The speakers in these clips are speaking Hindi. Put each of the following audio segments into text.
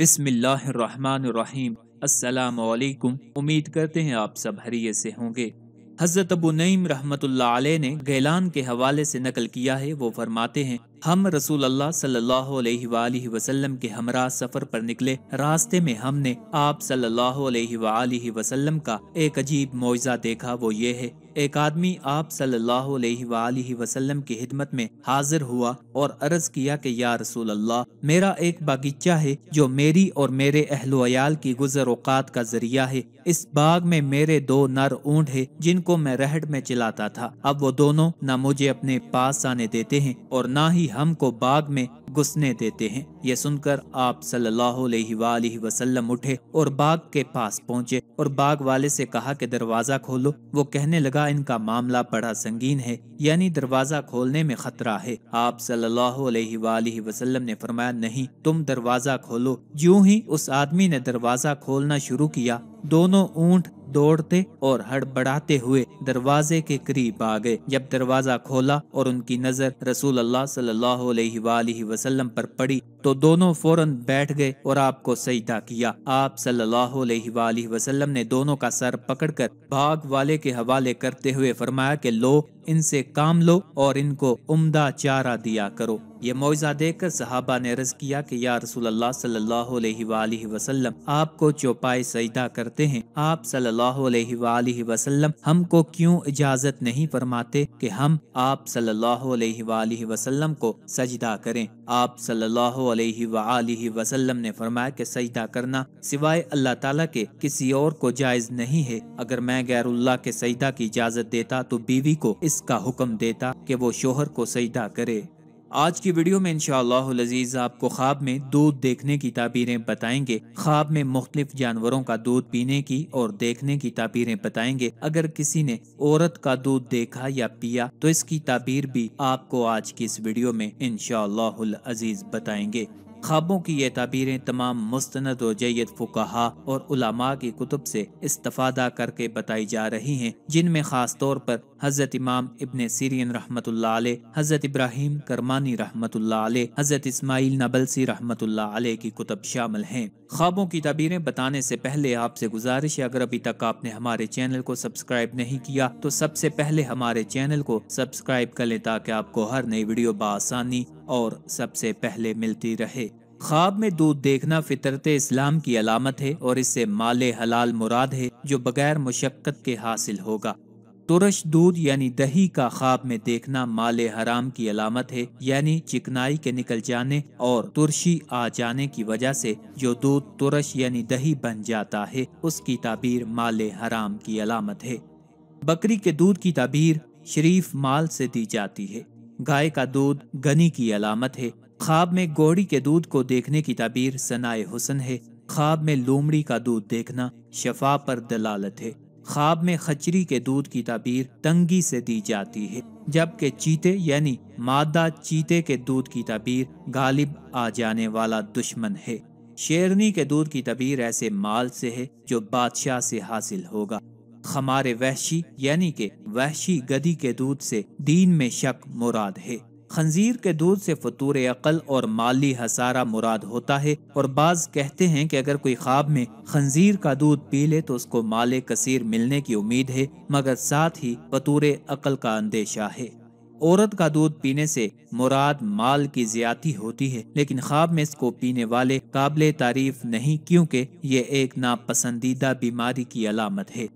बिसमीम असलकुम उम्मीद करते हैं आप सब हरिये से होंगे हज़रत अबू नईम रहमत ने गैलान के हवाले से नकल किया है वो फरमाते हैं हम रसूल अल्लाह सल्लल्लाहु अलैहि वसल्लम के हमरा सफर पर निकले रास्ते में हमने आप सल्लल्लाहु अलैहि वसल्लम का एक अजीब मुआवजा देखा वो ये है एक आदमी आप सल्लल्लाहु अलैहि वसल्लम की हिदमत में हाजिर हुआ और अर्ज किया कि या रसूल अल्लाह मेरा एक बागीचा है जो मेरी और मेरे अहलोयाल की गुजर औकात का जरिया है इस बाग में मेरे दो नर ऊँट है जिनको मैं रहट में चलाता था अब वो दोनों न मुझे अपने पास आने देते हैं और ना ही हमको बाग में घुसने देते हैं ये सुनकर आप सल्लल्लाहु अलैहि वसल्लम उठे और बाग के पास पहुंचे और बाग वाले से कहा कि दरवाजा खोलो वो कहने लगा इनका मामला बड़ा संगीन है यानी दरवाजा खोलने में खतरा है आप सल्लल्लाहु अलैहि वसल्लम ने फरमाया नहीं तुम दरवाजा खोलो यूँ ही उस आदमी ने दरवाजा खोलना शुरू किया दोनों ऊँट दौड़ते और हड़बड़ाते हुए दरवाजे के करीब आ गए जब दरवाजा खोला और उनकी नजर रसूल अल्लाह सल्लल्लाहु अलैहि वसल्लम वसल्लम पर पड़ी तो दोनों फौरन बैठ गए और आपको सजदा किया आप सल्लल्लाहु अलैहि वसल्लम ने दोनों का सर पकड़कर भाग वाले के हवाले करते हुए फरमाया कि लो इनसे काम लो और इनको उम्दा चारा दिया करो ये मुआवजा देकर सहाबा ने रज किया कि या रसूल अल्लाह अलैहि आपको चौपाए सजदा करते हैं आप सल्लल्लाहु हमको क्यूँ इजाज़त नहीं फरमाते की हम आप सल्लल्लाहु को सजदा करें आप सल्लल्लाहु ने फरमाया कि सजदा करना सिवाय अल्लाह तला के किसी और को जायज़ नहीं है अगर मैं गैरुल्ला के सजदा की इजाज़त देता तो बीवी को इस का हुक्म देता कि वो शोहर को सजदा करे आज की वीडियो में अजीज़ आपको ख्वाब में दूध देखने की ताबीरें बताएंगे ख्वाब में मुख्तलिफ जानवरों का दूध पीने की और देखने की ताबीरें बताएंगे अगर किसी ने औरत का दूध देखा या पिया तो इसकी ताबीर भी आपको आज की इस वीडियो में अजीज़ बताएंगे ख्वाबों की ये ताबीरें तमाम मुस्ंद और जैद फुकाहा और उलामा की कुतुब से इस्तफादा करके बताई जा रही हैं जिनमें ख़ास तौर पर हज़रत इमाम इबन सीरियन रहमत हज़रत इब्राहिम करमानी रहमत हज़रत इसमाइल नबलसी रहमत की कुतुब शामिल हैं ख्वाबों की तबीरें बताने से पहले आपसे गुजारिश है अगर अभी तक आपने हमारे चैनल को सब्सक्राइब नहीं किया तो सबसे पहले हमारे चैनल को सब्सक्राइब कर लें ताकि आपको हर नई वीडियो बसानी और सबसे पहले मिलती रहे ख्वाब में दूध देखना फितरत इस्लाम की अलामत है और इससे माल हलाल मुराद है जो बगैर मुशक्क़त के हासिल होगा तुरश दूध यानी दही का ख्वाब में देखना माल हराम की अलामत है यानी चिकनाई के निकल जाने और तुरशी आ जाने की वजह से जो दूध तुरश यानी दही बन जाता है उसकी ताबीर माल हराम की अलामत है बकरी के दूध की ताबीर शरीफ माल से दी जाती है गाय का दूध गनी की अलामत है ख्वाब में घोड़ी के दूध को देखने की तबीर सनाए हुसन है ख्वाब में लोमड़ी का दूध देखना शफा पर दलालत है ख्वाब में खचरी के दूध की तबीर तंगी से दी जाती है जबकि चीते यानी मादा चीते के दूध की तबीर गालिब आ जाने वाला दुश्मन है शेरनी के दूध की तबीर ऐसे माल से है जो बादशाह से हासिल होगा खमारे वहशी यानी के वहशी गदी के दूध से दीन में शक मुराद है खंजीर के दूध से फतूर अकल और माली हसारा मुराद होता है और बाज कहते हैं कि अगर कोई ख्वाब में खंजीर का दूध पी ले तो उसको माले कसीर मिलने की उम्मीद है मगर साथ ही फतूर अकल का अंदेशा है औरत का दूध पीने से मुराद माल की ज्यादा होती है लेकिन ख्वाब में इसको पीने वाले काबिल तारीफ नहीं क्योंकि ये एक नापसंदीदा बीमारी की अलामत है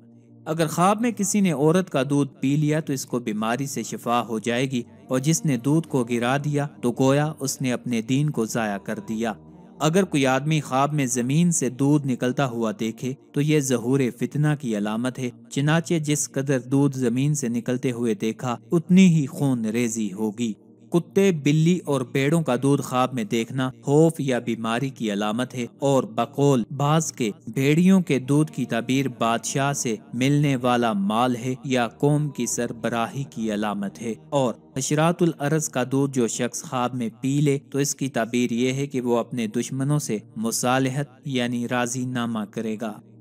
अगर ख्वाब में किसी ने औरत का दूध पी लिया तो इसको बीमारी से शिफा हो जाएगी और जिसने दूध को गिरा दिया तो गोया उसने अपने दीन को ज़ाया कर दिया अगर कोई आदमी ख्वाब में ज़मीन से दूध निकलता हुआ देखे तो यह जहूर फितना की अलामत है चिनाचे जिस कदर दूध ज़मीन से निकलते हुए देखा उतनी ही खून रेजी होगी कुत्ते बिल्ली और पेड़ों का दूध खाब में देखना खौफ या बीमारी की अलामत है और बकौल बाज के भेड़ियों के दूध की तबीर बादशाह से मिलने वाला माल है या कौम की सरबराही की अलामत है और अशरातुल अरज का दूध जो शख्स ख्वाब में पी ले तो इसकी तबीर यह है कि वो अपने दुश्मनों से मुसालहत यानी राजीनामा करेगा